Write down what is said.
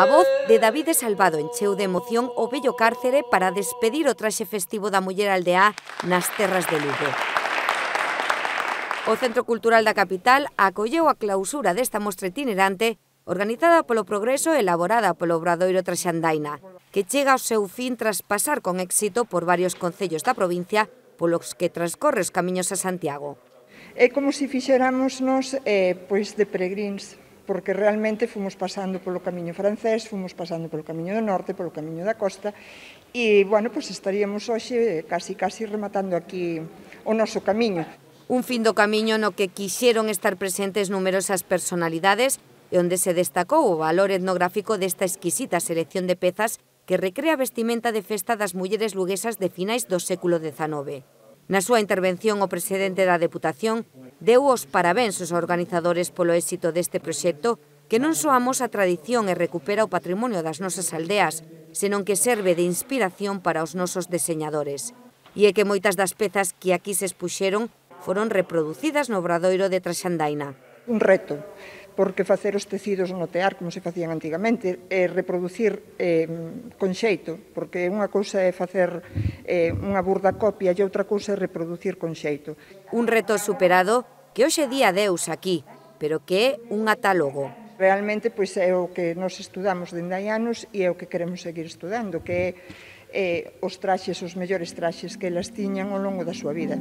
A voz de David Salvado encheu de emoción o bello cárcere para despedir o traxe festivo da muller aldeá nas terras de Lugo. O Centro Cultural da Capital acolleu a clausura desta mostra itinerante organizada polo Progreso e elaborada polo Obradoiro Traxandaina, que chega ao seu fin tras pasar con éxito por varios concellos da provincia polos que transcorre os camiños a Santiago. É como se fixéramos nos eh, pois de peregrins, porque realmente fomos pasando polo camiño francés, fomos pasando polo camiño do norte, polo camiño da costa, e, bueno, pois estaríamos hoxe casi, casi rematando aquí o noso camiño. Un fin do camiño no que quixeron estar presentes numerosas personalidades e onde se destacou o valor etnográfico desta exquisita selección de pezas que recrea vestimenta de festa das mulleres luguesas de finais do século XIX. Na súa intervención, o presidente da Deputación deu os parabéns aos organizadores polo éxito deste proxecto que non só amos a tradición e recupera o patrimonio das nosas aldeas, senón que serve de inspiración para os nosos deseñadores. E é que moitas das pezas que aquí se expuxeron foron reproducidas no Obradoiro de Traxandaina. Un reto porque facer os tecidos no tear como se facían antigamente e reproducir eh, con xeito, porque unha cousa é facer eh, unha burda copia e outra cousa é reproducir con xeito. Un reto superado que hoxe día deus aquí, pero que é un atálogo. Realmente pois é o que nos estudamos dende hai anos e é o que queremos seguir estudando, que é eh, os traxes, os mellores traxes que elas tiñan ao longo da súa vida.